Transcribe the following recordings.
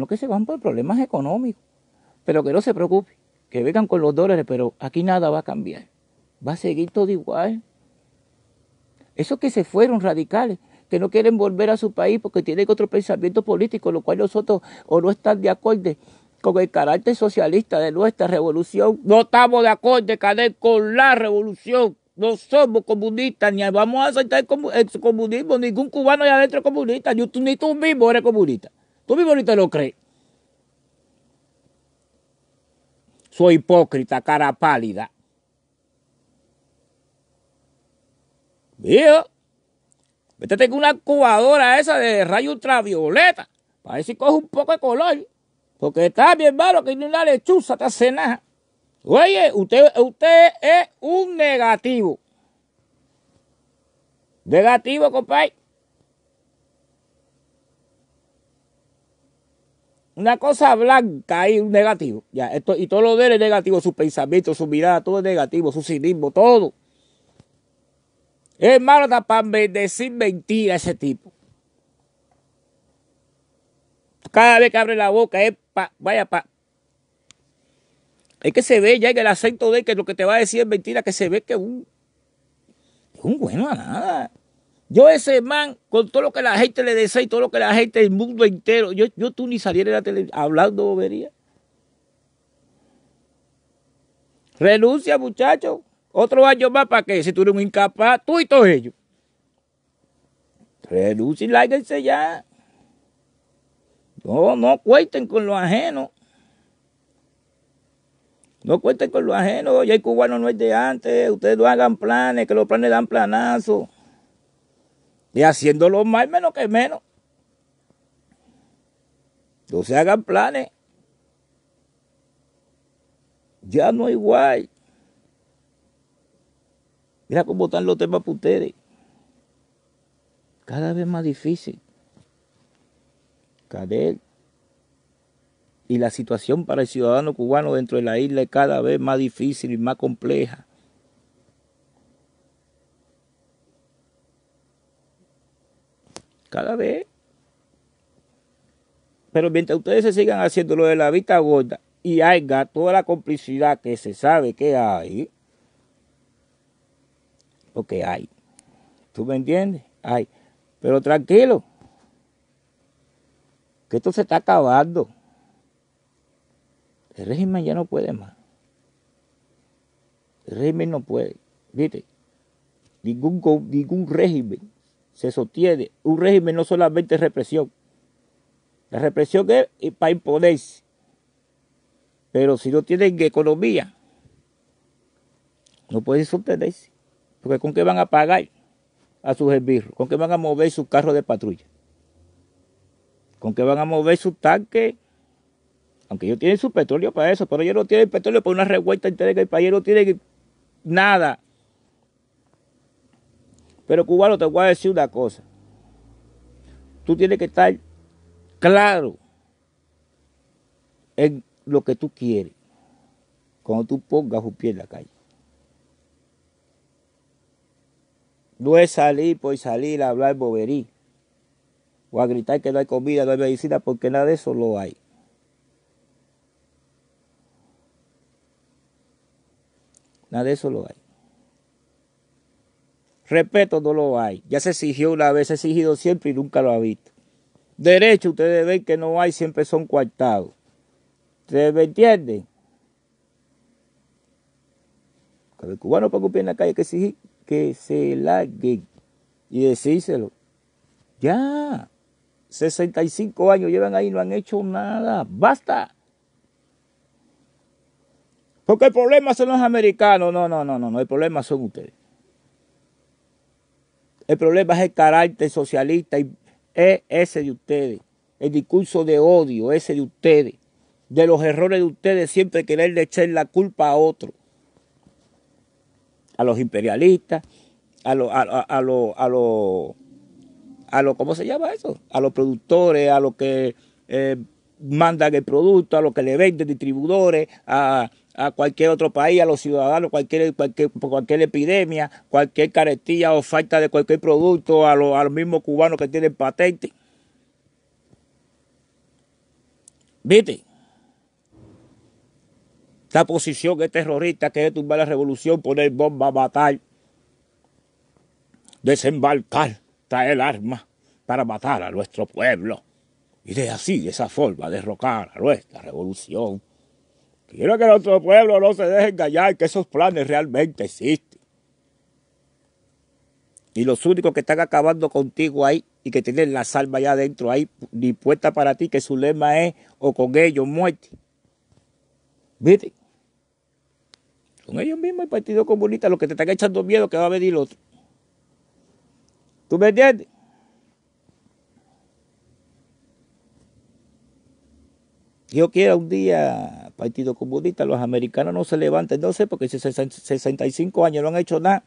lo que se van por problemas económicos. Pero que no se preocupen, que vengan con los dólares, pero aquí nada va a cambiar. Va a seguir todo igual. Esos que se fueron radicales, que no quieren volver a su país porque tienen otro pensamiento político, lo cual nosotros o no estamos de acuerdo con el carácter socialista de nuestra revolución. No estamos de acuerdo, con la revolución. No somos comunistas, ni vamos a aceptar el comunismo. Ningún cubano ya adentro comunista, ni tú mismo eres comunista. Tú mismo te lo crees. Soy hipócrita, cara pálida. Viejo, vete con una cubadora esa de rayo ultravioleta. Para ver si coge un poco de color. Porque está bien malo que ni una lechuza te hace nada. Oye, usted, usted es un negativo. Negativo, compadre. Una cosa blanca y un negativo. Ya, esto, y todo lo de él es negativo, su pensamiento su mirada, todo es negativo, su cinismo, todo. Es malo para decir mentira ese tipo. Cada vez que abre la boca es pa, vaya pa. Es que se ve ya en el acento de que lo que te va a decir es mentira, que se ve que un, un bueno a nada. Yo ese man, con todo lo que la gente le desea y todo lo que la gente del mundo entero, yo, yo tú ni saliera de la televisión hablando bobería. Renuncia, muchacho. Otro año más para que si tú eres un incapaz, tú y todos ellos. Renuncia y láguense ya. No, no cuenten con lo ajeno. No cuenten con lo ajeno. Ya el cubano no es de antes. Ustedes no hagan planes, que los planes dan planazos y haciéndolo más, menos que menos. No se hagan planes. Ya no es guay. Mira cómo están los temas para ustedes. Cada vez más difícil. Cadel. Y la situación para el ciudadano cubano dentro de la isla es cada vez más difícil y más compleja. Cada vez. Pero mientras ustedes se sigan haciendo lo de la vista gorda y haya toda la complicidad que se sabe que hay, que hay. ¿Tú me entiendes? Hay. Pero tranquilo, que esto se está acabando. El régimen ya no puede más. El régimen no puede. Viste, ningún, ningún régimen se sostiene un régimen no solamente de represión. La represión es eh, para imponerse. Pero si no tienen economía, no pueden sostenerse. Porque ¿con qué van a pagar a sus esbirros? ¿Con qué van a mover sus carros de patrulla? ¿Con qué van a mover sus tanques? Aunque ellos tienen su petróleo para eso, pero ellos no tienen petróleo para una revuelta interna que el país, no tienen nada pero cubano, te voy a decir una cosa. Tú tienes que estar claro en lo que tú quieres cuando tú pongas un pie en la calle. No es salir por salir a hablar boberí o a gritar que no hay comida, no hay medicina, porque nada de eso lo hay. Nada de eso lo hay. Respeto no lo hay. Ya se exigió una vez, se ha exigido siempre y nunca lo ha visto. Derecho, ustedes ven que no hay, siempre son coartados. ¿Ustedes me entienden? Que los cubanos para cumplir en la calle que exigir que se larguen y decírselo. Ya, 65 años llevan ahí, no han hecho nada. Basta. Porque el problema son los americanos. No, no, no, no, no. El problema son ustedes. El problema es el carácter socialista y es ese de ustedes. El discurso de odio, ese de ustedes. De los errores de ustedes, siempre quererle echar la culpa a otro. A los imperialistas, a los, a, a ¿cómo se llama eso? A los productores, a los que eh, mandan el producto, a los que le venden distribuidores, a, a cualquier otro país, a los ciudadanos, cualquier, cualquier, cualquier epidemia, cualquier carestía o falta de cualquier producto, a, los mismos cubanos que tienen patente. ¿Viste? Esta posición que es terrorista, que es tumbar la revolución, poner bomba, matar, desembarcar, traer armas para matar a nuestro pueblo. Y de así, de esa forma, derrocar a nuestra revolución. Quiero que nuestro pueblo no se deje engañar que esos planes realmente existen. Y los únicos que están acabando contigo ahí y que tienen la salva allá adentro ahí dispuesta para ti, que su lema es o con ellos muerte. ¿Viste? Son ellos mismos el Partido Comunista los que te están echando miedo que va a venir otro. ¿Tú me entiendes? Yo quiero un día Partido Comunista, los americanos no se levantan, no sé, porque si 65 años no han hecho nada,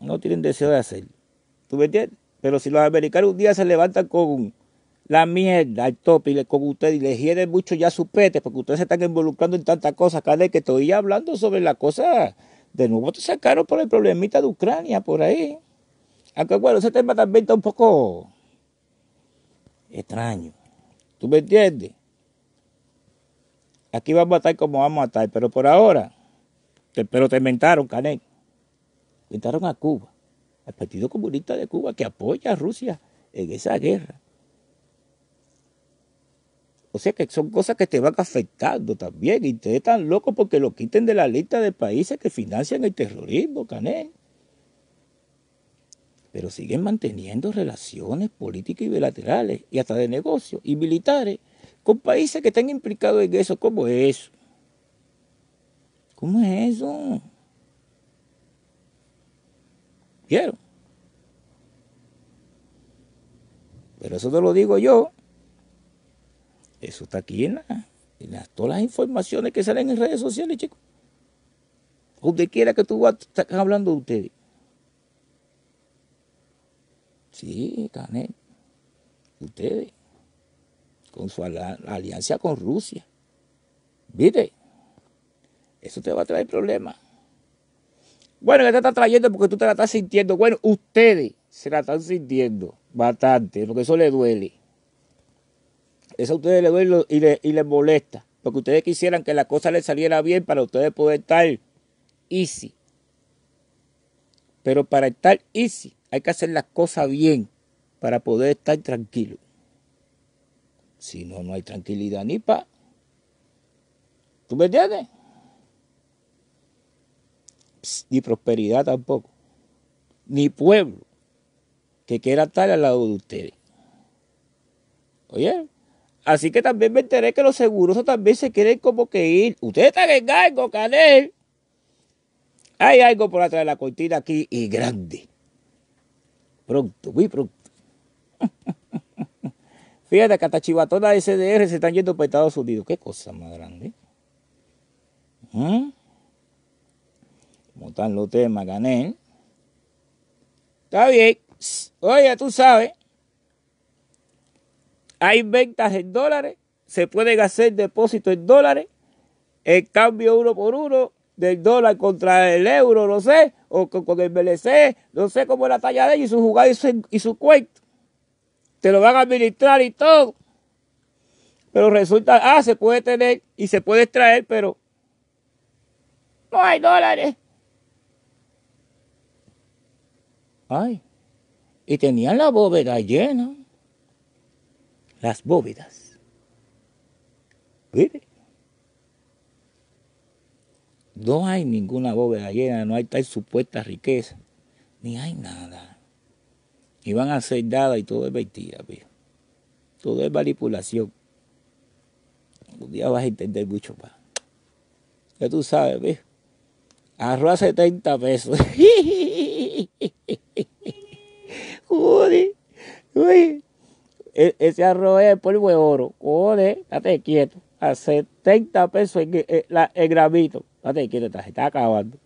no tienen deseo de hacer. ¿Tú me entiendes? Pero si los americanos un día se levantan con la mierda, al tope, y con ustedes, y les hieren mucho ya su pete, porque ustedes se están involucrando en tantas cosas, cada vez que estoy hablando sobre la cosa, de nuevo te sacaron por el problemita de Ucrania, por ahí. Aunque bueno, ese tema también está un poco extraño. ¿Tú me entiendes? Aquí vamos a estar como vamos a estar, pero por ahora, pero te inventaron, te Inventaron a Cuba, al Partido Comunista de Cuba, que apoya a Rusia en esa guerra. O sea que son cosas que te van afectando también y te están locos porque lo quiten de la lista de países que financian el terrorismo, Canel. Pero siguen manteniendo relaciones políticas y bilaterales y hasta de negocios y militares con países que están implicados en eso. ¿Cómo es eso? ¿Cómo es eso? ¿Vieron? Pero eso no lo digo yo. Eso está aquí en, las, todas las informaciones que salen en redes sociales, chicos. Donde quiera que tú vas, hablando de ustedes. Sí, Canel. Ustedes con su alianza con Rusia. ¿Viste? Eso te va a traer problemas. Bueno, que te está trayendo? Porque tú te la estás sintiendo. Bueno, ustedes se la están sintiendo bastante, porque eso le duele. Eso a ustedes les duele y les, molesta. Porque ustedes quisieran que la cosa les saliera bien para ustedes poder estar easy. Pero para estar easy hay que hacer las cosas bien para poder estar tranquilo. Si no, no hay tranquilidad ni paz. ¿Tú me entiendes? ni prosperidad tampoco. Ni pueblo que quiera estar al lado de ustedes. Oye, así que también me enteré que los seguros también se quieren como que ir. Ustedes están en algo, Canel. Hay algo por atrás de la cortina aquí y grande. Pronto, muy pronto. Fíjate que hasta Chivatona de se están yendo para Estados Unidos. Qué cosa más grande. ¿Mm? ¿Cómo están los temas, gané. Está bien. Oye, tú sabes. Hay ventas en dólares. Se pueden hacer depósitos en dólares. El cambio uno por uno del dólar contra el euro, no sé. O con, el BLC. No sé cómo es la talla de ellos y su jugada y su, y su cuento lo van a administrar y todo. Pero resulta, ah, se puede tener y se puede extraer, pero no hay dólares. Ay, y tenían la bóveda llena. Las bóvedas. No hay ninguna bóveda llena, no hay tal supuesta riqueza, ni hay nada y van a hacer nada y todo es mentira, viejo. Todo es manipulación. Un día vas a entender mucho más. Ya tú sabes, viejo. Arroz a 70 pesos. E, ese arroz es polvo de oro. Joder, date quieto. A 70 pesos el el gramito. Date quieto, está acabando.